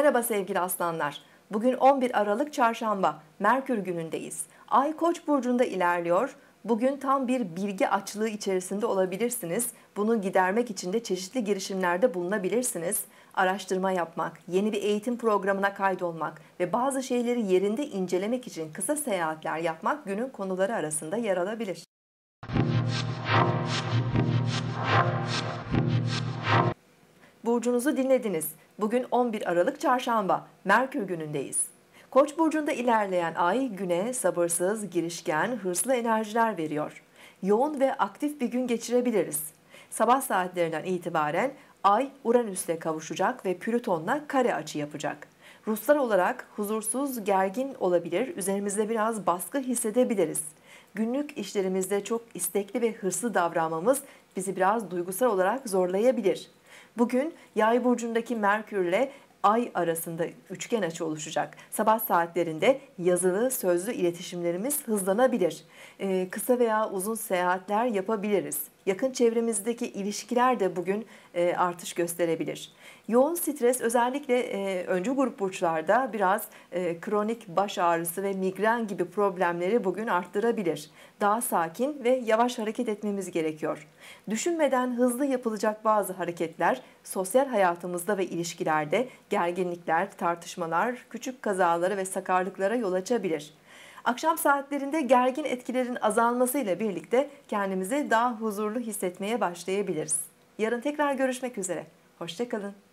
Merhaba sevgili aslanlar. Bugün 11 Aralık Çarşamba, Merkür günündeyiz. Ay Koç burcunda ilerliyor. Bugün tam bir bilgi açlığı içerisinde olabilirsiniz. Bunu gidermek için de çeşitli girişimlerde bulunabilirsiniz. Araştırma yapmak, yeni bir eğitim programına kaydolmak ve bazı şeyleri yerinde incelemek için kısa seyahatler yapmak günün konuları arasında yer alabilir. burcunuzu dinlediniz. Bugün 11 Aralık Çarşamba, Merkür günündeyiz. Koç burcunda ilerleyen ay güne sabırsız, girişken, hırslı enerjiler veriyor. Yoğun ve aktif bir gün geçirebiliriz. Sabah saatlerinden itibaren ay Uranüs'le kavuşacak ve Plüton'la kare açı yapacak. Ruslar olarak huzursuz, gergin olabilir, üzerimizde biraz baskı hissedebiliriz günlük işlerimizde çok istekli ve hırslı davranmamız bizi biraz duygusal olarak zorlayabilir. Bugün Yay burcundaki Merkür ile Ay arasında üçgen açı oluşacak. Sabah saatlerinde yazılı, sözlü iletişimlerimiz hızlanabilir. Ee, kısa veya uzun seyahatler yapabiliriz. Yakın çevremizdeki ilişkiler de bugün e, artış gösterebilir. Yoğun stres özellikle e, öncü grup burçlarda biraz e, kronik baş ağrısı ve migren gibi problemleri bugün arttırabilir. Daha sakin ve yavaş hareket etmemiz gerekiyor. Düşünmeden hızlı yapılacak bazı hareketler sosyal hayatımızda ve ilişkilerde gerginlikler, tartışmalar, küçük kazalara ve sakarlıklara yol açabilir. Akşam saatlerinde gergin etkilerin azalmasıyla birlikte kendimizi daha huzurlu hissetmeye başlayabiliriz. Yarın tekrar görüşmek üzere. Hoşçakalın.